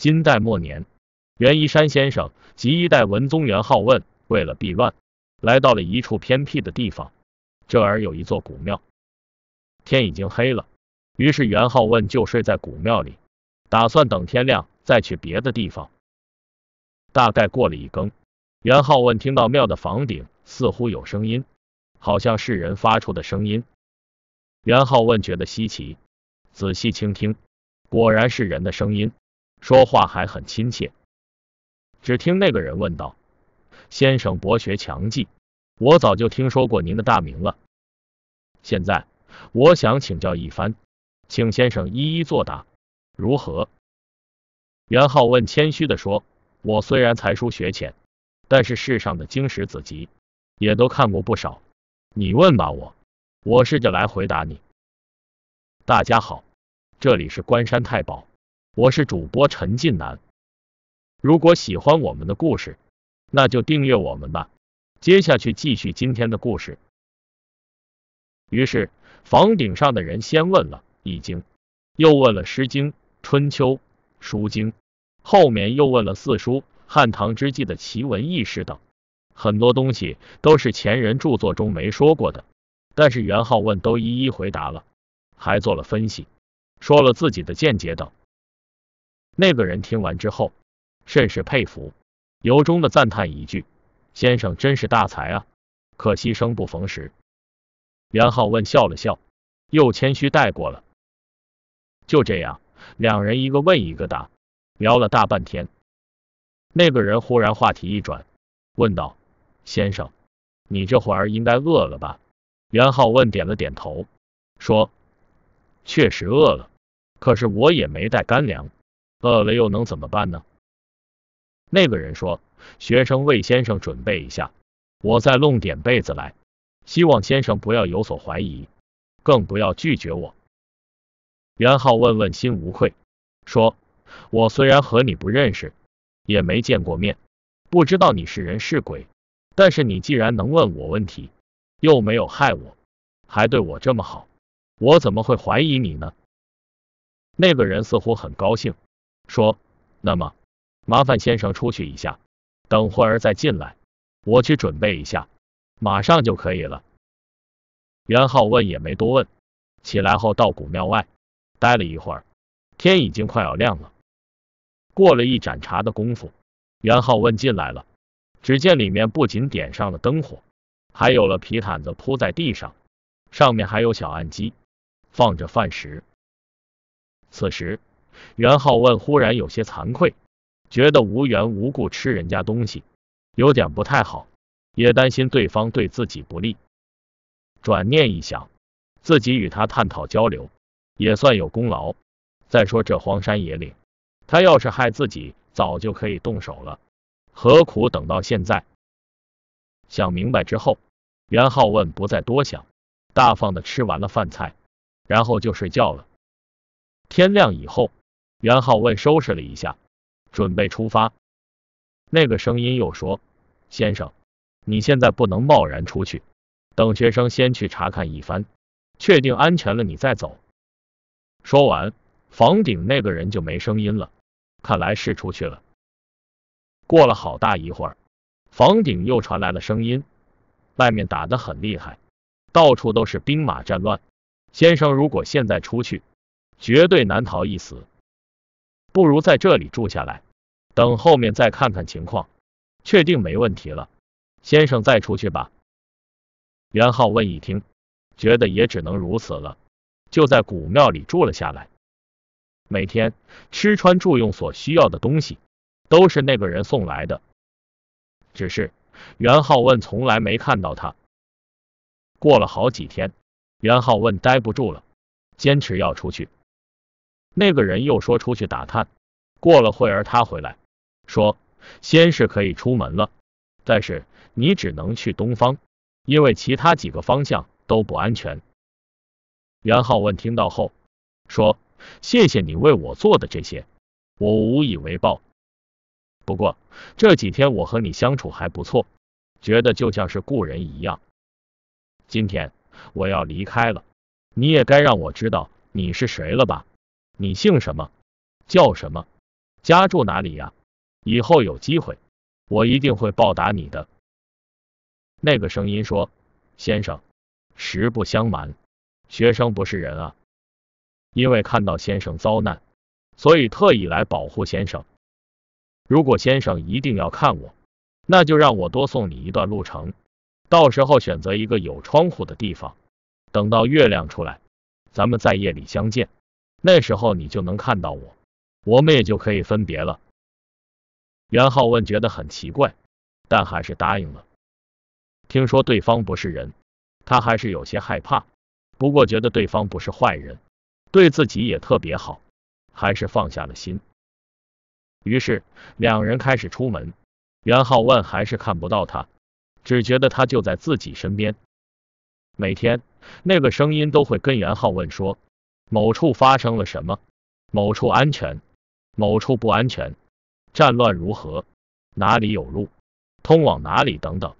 金代末年，袁一山先生及一代文宗元好问，为了避乱，来到了一处偏僻的地方。这儿有一座古庙，天已经黑了，于是元好问就睡在古庙里，打算等天亮再去别的地方。大概过了一更，元好问听到庙的房顶似乎有声音，好像是人发出的声音。元好问觉得稀奇，仔细倾听，果然是人的声音。说话还很亲切。只听那个人问道：“先生博学强记，我早就听说过您的大名了。现在我想请教一番，请先生一一作答，如何？”元好问，谦虚的说：“我虽然才疏学浅，但是世上的经史子集也都看过不少。你问吧，我我试着来回答你。”大家好，这里是关山太保。我是主播陈近南，如果喜欢我们的故事，那就订阅我们吧。接下去继续今天的故事。于是，房顶上的人先问了《易经》，又问了《诗经》《春秋》《书经》，后面又问了四书、汉唐之际的奇闻异事等，很多东西都是前人著作中没说过的。但是元好问都一一回答了，还做了分析，说了自己的见解等。那个人听完之后，甚是佩服，由衷的赞叹一句：“先生真是大才啊，可惜生不逢时。”袁浩问笑了笑，又谦虚带过了。就这样，两人一个问一个答，聊了大半天。那个人忽然话题一转，问道：“先生，你这会儿应该饿了吧？”袁浩问点了点头，说：“确实饿了，可是我也没带干粮。”饿了又能怎么办呢？那个人说：“学生为先生准备一下，我再弄点被子来。希望先生不要有所怀疑，更不要拒绝我。”袁浩问：“问心无愧。”说：“我虽然和你不认识，也没见过面，不知道你是人是鬼。但是你既然能问我问题，又没有害我，还对我这么好，我怎么会怀疑你呢？”那个人似乎很高兴。说，那么麻烦先生出去一下，等会儿再进来，我去准备一下，马上就可以了。袁浩问也没多问，起来后到古庙外待了一会儿，天已经快要亮了。过了一盏茶的功夫，袁浩问进来了，只见里面不仅点上了灯火，还有了皮毯子铺在地上，上面还有小案几，放着饭食。此时。袁浩问，忽然有些惭愧，觉得无缘无故吃人家东西，有点不太好，也担心对方对自己不利。转念一想，自己与他探讨交流，也算有功劳。再说这荒山野岭，他要是害自己，早就可以动手了，何苦等到现在？想明白之后，袁浩问不再多想，大方的吃完了饭菜，然后就睡觉了。天亮以后。袁浩问：“收拾了一下，准备出发。”那个声音又说：“先生，你现在不能贸然出去，等学生先去查看一番，确定安全了你再走。”说完，房顶那个人就没声音了，看来是出去了。过了好大一会儿，房顶又传来了声音，外面打的很厉害，到处都是兵马战乱。先生如果现在出去，绝对难逃一死。不如在这里住下来，等后面再看看情况，确定没问题了，先生再出去吧。袁浩问一听，觉得也只能如此了，就在古庙里住了下来。每天吃穿住用所需要的东西，都是那个人送来的，只是袁浩问从来没看到他。过了好几天，袁浩问待不住了，坚持要出去。那个人又说：“出去打探。”过了会儿，他回来，说：“先是可以出门了，但是你只能去东方，因为其他几个方向都不安全。”袁浩问听到后，说：“谢谢你为我做的这些，我无以为报。不过这几天我和你相处还不错，觉得就像是故人一样。今天我要离开了，你也该让我知道你是谁了吧？”你姓什么？叫什么？家住哪里呀？以后有机会，我一定会报答你的。那个声音说：“先生，实不相瞒，学生不是人啊，因为看到先生遭难，所以特意来保护先生。如果先生一定要看我，那就让我多送你一段路程。到时候选择一个有窗户的地方，等到月亮出来，咱们在夜里相见。”那时候你就能看到我，我们也就可以分别了。袁浩问觉得很奇怪，但还是答应了。听说对方不是人，他还是有些害怕，不过觉得对方不是坏人，对自己也特别好，还是放下了心。于是两人开始出门。袁浩问还是看不到他，只觉得他就在自己身边。每天那个声音都会跟袁浩问说。某处发生了什么？某处安全，某处不安全，战乱如何？哪里有路通往哪里？等等。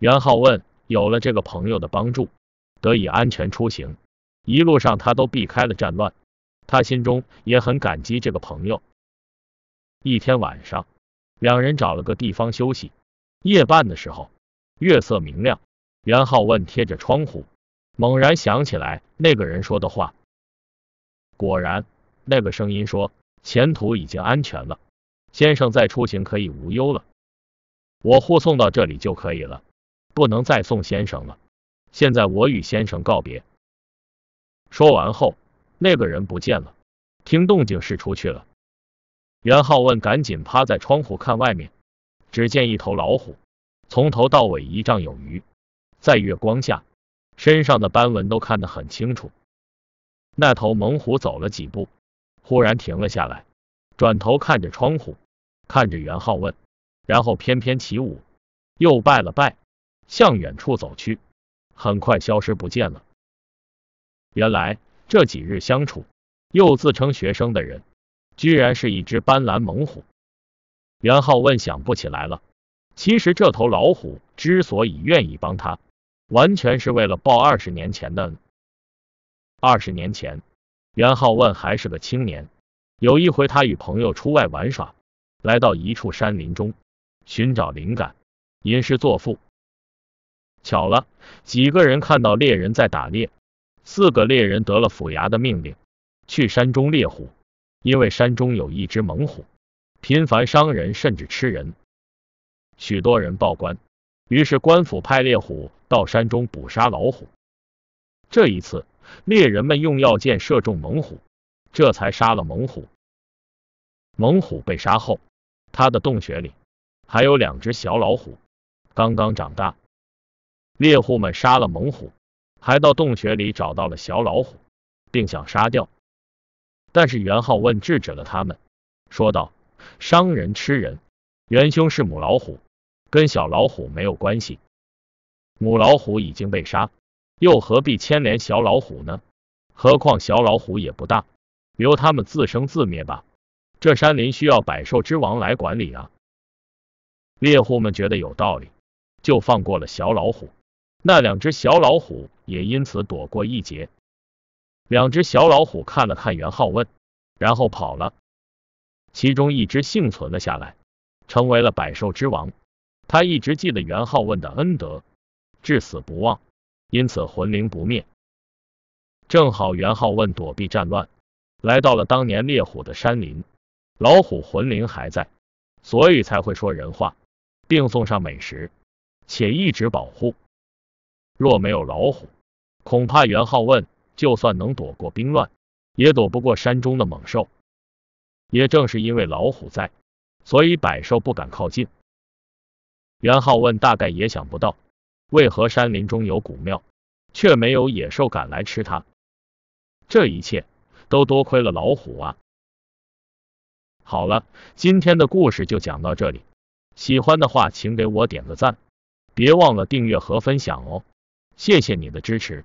元浩问，有了这个朋友的帮助，得以安全出行，一路上他都避开了战乱，他心中也很感激这个朋友。一天晚上，两人找了个地方休息，夜半的时候，月色明亮，元浩问贴着窗户。猛然想起来，那个人说的话，果然，那个声音说：“前途已经安全了，先生再出行可以无忧了，我护送到这里就可以了，不能再送先生了。现在我与先生告别。”说完后，那个人不见了，听动静是出去了。袁浩问：“赶紧趴在窗户看外面，只见一头老虎，从头到尾一丈有余，在月光下。”身上的斑纹都看得很清楚。那头猛虎走了几步，忽然停了下来，转头看着窗户，看着袁浩问，然后翩翩起舞，又拜了拜，向远处走去，很快消失不见了。原来这几日相处，又自称学生的人，居然是一只斑斓猛虎。袁浩问想不起来了。其实这头老虎之所以愿意帮他。完全是为了报二十年前的恩。二十年前，袁浩问还是个青年，有一回他与朋友出外玩耍，来到一处山林中寻找灵感，吟诗作赋。巧了，几个人看到猎人在打猎，四个猎人得了府衙的命令，去山中猎虎，因为山中有一只猛虎，频繁伤人，甚至吃人，许多人报官。于是，官府派猎虎到山中捕杀老虎。这一次，猎人们用药箭射中猛虎，这才杀了猛虎。猛虎被杀后，他的洞穴里还有两只小老虎，刚刚长大。猎户们杀了猛虎，还到洞穴里找到了小老虎，并想杀掉。但是袁浩问制止了他们，说道：“伤人吃人，元凶是母老虎。”跟小老虎没有关系，母老虎已经被杀，又何必牵连小老虎呢？何况小老虎也不大，留他们自生自灭吧。这山林需要百兽之王来管理啊！猎户们觉得有道理，就放过了小老虎。那两只小老虎也因此躲过一劫。两只小老虎看了看袁浩，问，然后跑了。其中一只幸存了下来，成为了百兽之王。他一直记得元好问的恩德，至死不忘，因此魂灵不灭。正好元好问躲避战乱，来到了当年猎虎的山林，老虎魂灵还在，所以才会说人话，并送上美食，且一直保护。若没有老虎，恐怕元好问就算能躲过兵乱，也躲不过山中的猛兽。也正是因为老虎在，所以百兽不敢靠近。元昊问：“大概也想不到，为何山林中有古庙，却没有野兽敢来吃它？这一切都多亏了老虎啊！”好了，今天的故事就讲到这里。喜欢的话，请给我点个赞，别忘了订阅和分享哦！谢谢你的支持。